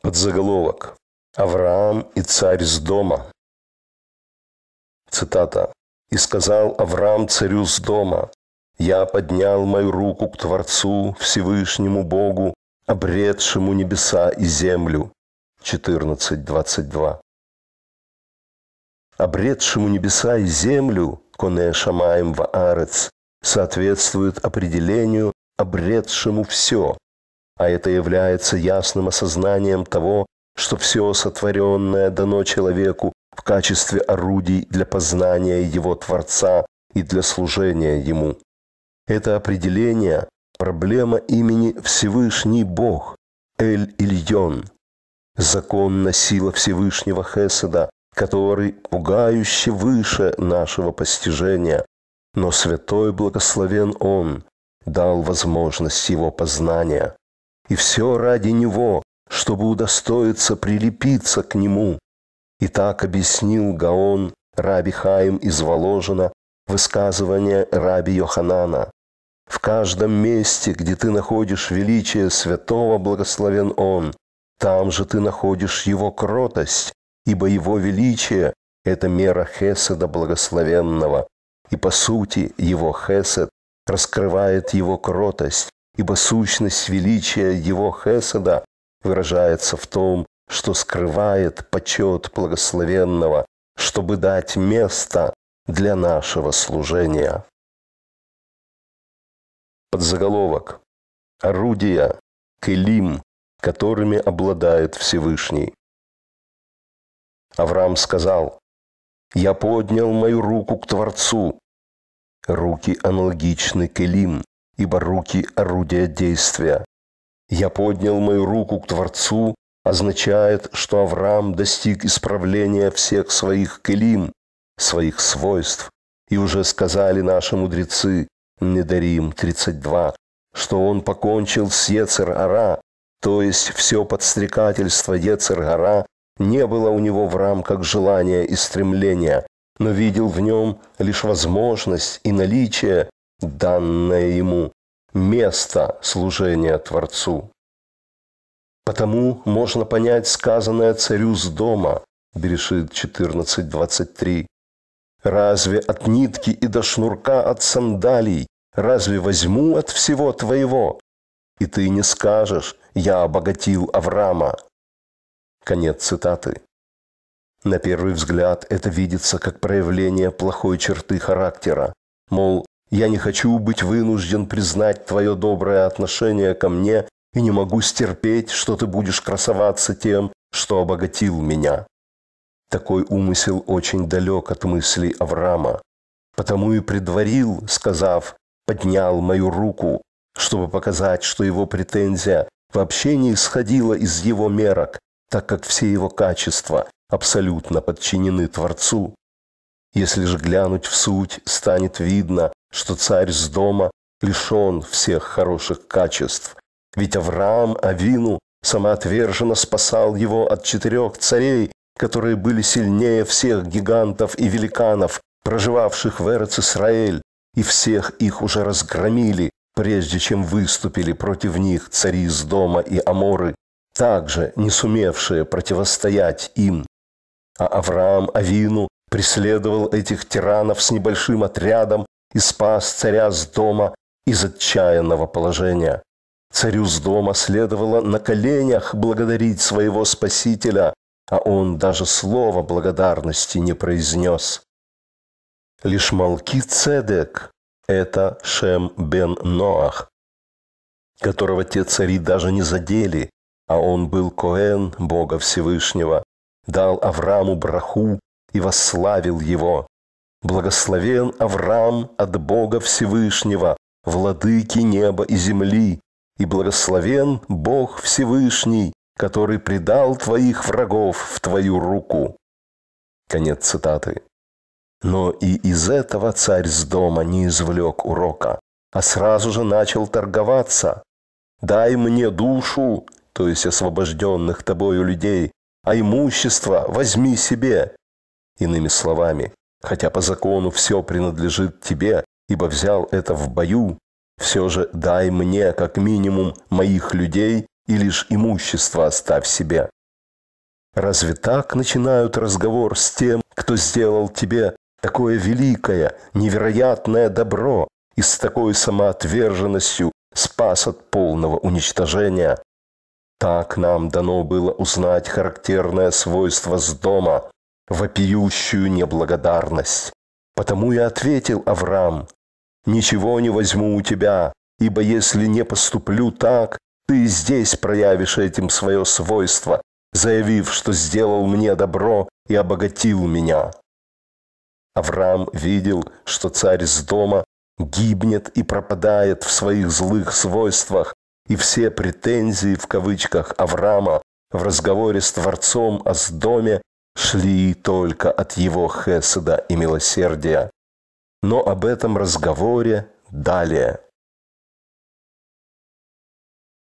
Подзаголовок. Авраам и царь с дома. Цитата. «И сказал Авраам царю с дома, «Я поднял мою руку к Творцу, Всевышнему Богу, обретшему небеса и землю». 14.22. «Обретшему небеса и землю» Коне Шамаем Ваарец соответствует определению «обретшему все», а это является ясным осознанием того, что все сотворенное дано человеку в качестве орудий для познания его Творца и для служения ему. Это определение – проблема имени Всевышний Бог, Эль-Ильон, законна сила Всевышнего Хеседа, который пугающе выше нашего постижения, но святой благословен Он дал возможность его познания – и все ради него, чтобы удостоиться прилепиться к нему. И так объяснил Гаон Раби Хаим из Воложина высказывание Раби Йоханана. В каждом месте, где ты находишь величие святого, благословен он. Там же ты находишь его кротость, ибо его величие – это мера Хеседа благословенного. И по сути его Хесед раскрывает его кротость, ибо сущность величия его Хеседа выражается в том, что скрывает почет благословенного, чтобы дать место для нашего служения. Подзаголовок. Орудия, келим, которыми обладает Всевышний. Авраам сказал, «Я поднял мою руку к Творцу». Руки аналогичны келим, ибо руки – орудие действия. «Я поднял мою руку к Творцу» означает, что Авраам достиг исправления всех своих келим, своих свойств. И уже сказали наши мудрецы, Недарим 32, что он покончил с Ецер-Ара, то есть все подстрекательство Ецер-Ара не было у него в рамках желания и стремления, но видел в нем лишь возможность и наличие данное ему, место служения Творцу. Потому можно понять сказанное царю с дома, Берешит 14.23. «Разве от нитки и до шнурка от сандалий, разве возьму от всего твоего? И ты не скажешь, я обогатил Авраама». Конец цитаты. На первый взгляд это видится как проявление плохой черты характера. Мол, я не хочу быть вынужден признать твое доброе отношение ко мне и не могу стерпеть, что ты будешь красоваться тем, что обогатил меня. Такой умысел очень далек от мыслей Авраама. Потому и предварил, сказав, поднял мою руку, чтобы показать, что его претензия вообще не исходила из его мерок, так как все его качества абсолютно подчинены Творцу. Если же глянуть в суть, станет видно, что царь с дома лишен всех хороших качеств. Ведь Авраам Авину самоотверженно спасал его от четырех царей, которые были сильнее всех гигантов и великанов, проживавших в эрец и всех их уже разгромили, прежде чем выступили против них цари из дома и Аморы, также не сумевшие противостоять им. А Авраам Авину преследовал этих тиранов с небольшим отрядом, и спас царя с дома из отчаянного положения. Царю с дома следовало на коленях благодарить своего Спасителя, а он даже слова благодарности не произнес. Лишь молки Цедек – это Шем бен Ноах, которого те цари даже не задели, а он был Коэн Бога Всевышнего, дал Аврааму браху и восславил его. Благословен Авраам от Бога Всевышнего, владыки неба и земли, и благословен Бог Всевышний, который предал твоих врагов в твою руку». Конец цитаты. Но и из этого царь с дома не извлек урока, а сразу же начал торговаться. «Дай мне душу, то есть освобожденных тобою людей, а имущество возьми себе». Иными словами, Хотя по закону все принадлежит тебе, ибо взял это в бою, все же дай мне как минимум моих людей и лишь имущество оставь себе. Разве так начинают разговор с тем, кто сделал тебе такое великое, невероятное добро и с такой самоотверженностью спас от полного уничтожения? Так нам дано было узнать характерное свойство с дома, вопиющую неблагодарность. Потому и ответил Авраам, «Ничего не возьму у тебя, ибо если не поступлю так, ты здесь проявишь этим свое свойство, заявив, что сделал мне добро и обогатил меня». Авраам видел, что царь с дома гибнет и пропадает в своих злых свойствах, и все претензии в кавычках Авраама в разговоре с Творцом о Сдоме шли только от его хеседа и милосердия. Но об этом разговоре далее.